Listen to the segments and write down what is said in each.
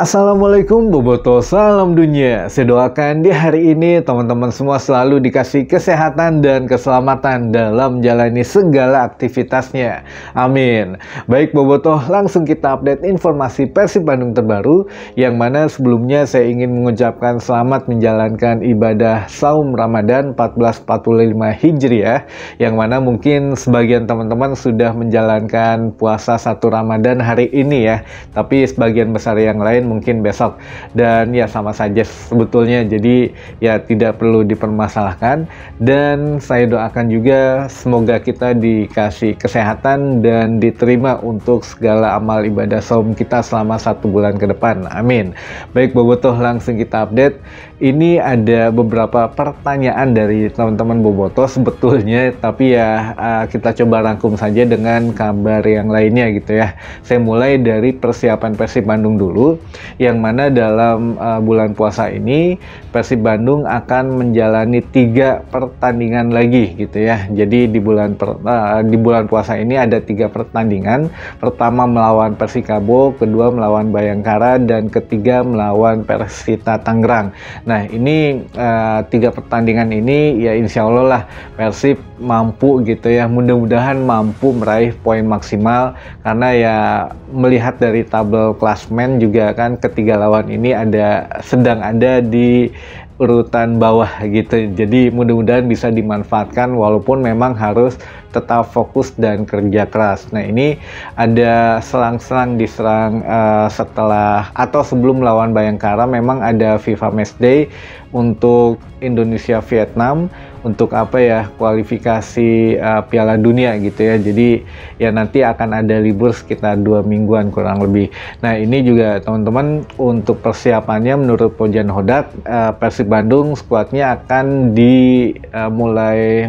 Assalamualaikum Boboto, salam dunia. Saya doakan di hari ini teman-teman semua selalu dikasih kesehatan dan keselamatan dalam menjalani segala aktivitasnya. Amin. Baik Boboto, langsung kita update informasi Persib Bandung terbaru yang mana sebelumnya saya ingin mengucapkan selamat menjalankan ibadah Saum Ramadan 1445 Hijriah yang mana mungkin sebagian teman-teman sudah menjalankan puasa satu Ramadan hari ini ya. Tapi sebagian besar yang lain mungkin besok dan ya sama saja sebetulnya jadi ya tidak perlu dipermasalahkan dan saya doakan juga semoga kita dikasih kesehatan dan diterima untuk segala amal ibadah saum kita selama satu bulan ke depan amin baik Bobotoh langsung kita update ini ada beberapa pertanyaan dari teman-teman Bobotoh sebetulnya tapi ya eh, kita coba rangkum saja dengan kabar yang lainnya gitu ya saya mulai dari persiapan Persib Bandung dulu yang mana dalam uh, bulan puasa ini Persib Bandung akan menjalani tiga pertandingan lagi gitu ya. Jadi di bulan per, uh, di bulan puasa ini ada tiga pertandingan. Pertama melawan Persikabo, kedua melawan Bayangkara, dan ketiga melawan Persita Tangerang. Nah ini uh, tiga pertandingan ini ya insya Allah lah Persib mampu gitu ya. Mudah-mudahan mampu meraih poin maksimal karena ya melihat dari tabel klasmen juga kan ketiga lawan ini ada sedang ada di urutan bawah gitu. Jadi mudah-mudahan bisa dimanfaatkan walaupun memang harus tetap fokus dan kerja keras. Nah ini ada selang-selang diserang uh, eh, setelah atau sebelum lawan Bayangkara memang ada FIFA Match Day untuk Indonesia Vietnam untuk apa ya kualifikasi uh, Piala Dunia gitu ya. Jadi ya nanti akan ada libur sekitar dua mingguan kurang lebih. Nah ini juga teman-teman untuk persiapannya menurut Pojan Hodak uh, Persib Bandung skuadnya akan dimulai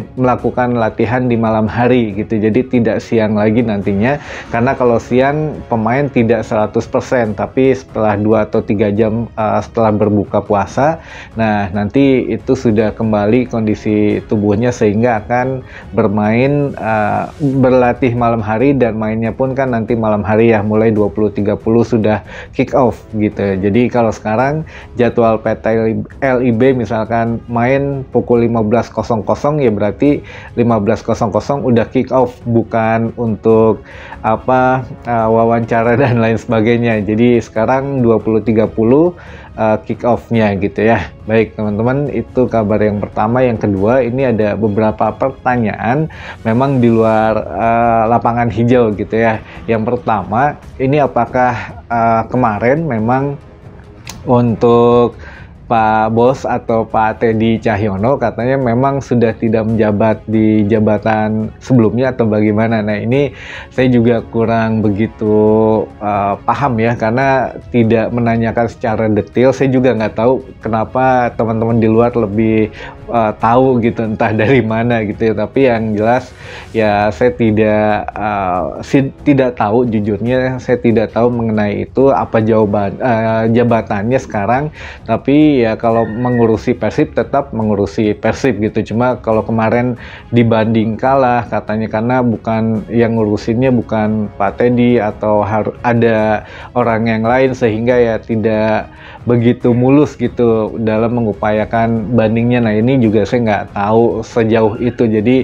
eh, uh, melakukan latihan di malam hari gitu. Jadi tidak siang lagi nantinya karena kalau siang pemain tidak 100% tapi setelah dua atau tiga jam uh, setelah berbuka puasa, nah nanti itu sudah kembali kondisi tubuhnya sehingga akan bermain uh, berlatih malam hari dan mainnya pun kan nanti malam hari ya mulai 20.30 sudah kick off gitu. Jadi kalau sekarang jadwal PT LIB misalkan main pukul 15.00 ya berarti 15.00 udah kick off bukan untuk apa uh, wawancara dan lain sebagainya. Jadi sekarang 20.30 uh, eh, kick off-nya gitu ya. Baik teman-teman, itu kabar yang pertama. Yang kedua, ini ada beberapa pertanyaan memang di luar uh, lapangan hijau gitu ya. Yang pertama, ini apakah uh, kemarin memang untuk Pak Bos atau Pak Teddy Cahyono katanya memang sudah tidak menjabat di jabatan sebelumnya atau bagaimana. Nah ini saya juga kurang begitu uh, paham ya karena tidak menanyakan secara detail. Saya juga nggak tahu kenapa teman-teman di luar lebih uh, tahu gitu entah dari mana gitu ya. Tapi yang jelas ya saya tidak uh, si, tidak tahu jujurnya saya tidak tahu mengenai itu apa jawaban uh, jabatannya sekarang. Tapi ya kalau mengurusi Persib tetap mengurusi Persib gitu cuma kalau kemarin dibanding kalah katanya karena bukan yang ngurusinnya bukan Pak Teddy atau ada orang yang lain sehingga ya tidak begitu mulus gitu dalam mengupayakan bandingnya nah ini juga saya nggak tahu sejauh itu jadi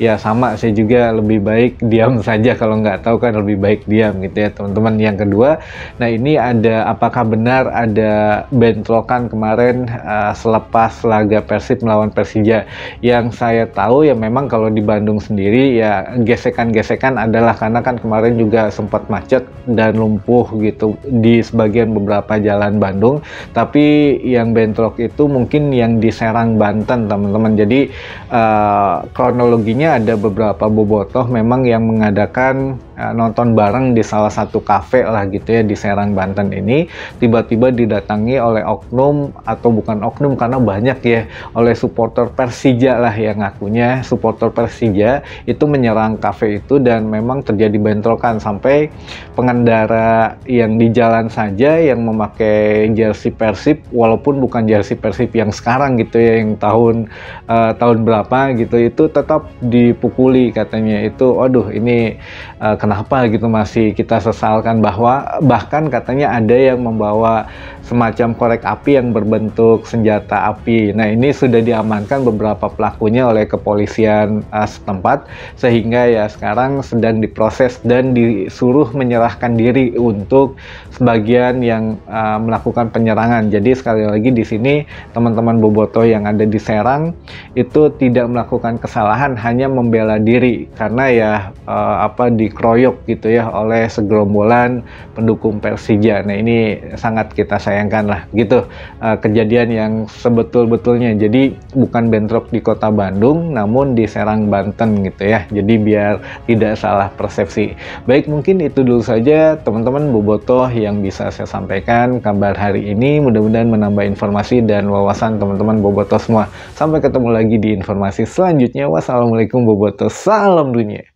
ya sama saya juga lebih baik diam saja kalau nggak tahu kan lebih baik diam gitu ya teman-teman yang kedua nah ini ada apakah benar ada bentrokan kemarin kemarin uh, selepas laga Persib melawan Persija. Yang saya tahu ya memang kalau di Bandung sendiri ya gesekan-gesekan adalah karena kan kemarin juga sempat macet dan lumpuh gitu di sebagian beberapa jalan Bandung. Tapi yang bentrok itu mungkin yang di Serang Banten teman-teman. Jadi uh, kronologinya ada beberapa bobotoh memang yang mengadakan Eh, nonton bareng di salah satu kafe lah gitu ya di Serang Banten ini tiba-tiba didatangi oleh oknum atau bukan oknum karena banyak ya oleh supporter Persija lah yang ngakunya supporter Persija itu menyerang kafe itu dan memang terjadi bentrokan sampai pengendara yang di jalan saja yang memakai jersey Persib walaupun bukan jersey Persib yang sekarang gitu ya yang tahun uh, tahun berapa gitu itu tetap dipukuli katanya itu aduh ini uh, kenapa gitu masih kita sesalkan bahwa bahkan katanya ada yang membawa semacam korek api yang berbentuk senjata api. Nah, ini sudah diamankan beberapa pelakunya oleh kepolisian uh, setempat sehingga ya sekarang sedang diproses dan disuruh menyerahkan diri untuk sebagian yang uh, melakukan penyerangan. Jadi sekali lagi di sini teman-teman Boboto yang ada di Serang itu tidak melakukan kesalahan hanya membela diri karena ya uh, apa dikroyok dikeroyok gitu ya oleh segerombolan pendukung Persija. Nah ini sangat kita sayangkan lah gitu eh, kejadian yang sebetul-betulnya. Jadi bukan bentrok di kota Bandung namun di Serang Banten gitu ya. Jadi biar tidak salah persepsi. Baik mungkin itu dulu saja teman-teman bobotoh yang bisa saya sampaikan kabar hari ini. Mudah-mudahan menambah informasi dan wawasan teman-teman bobotoh semua. Sampai ketemu lagi di informasi selanjutnya. Wassalamualaikum bobotoh. Salam dunia.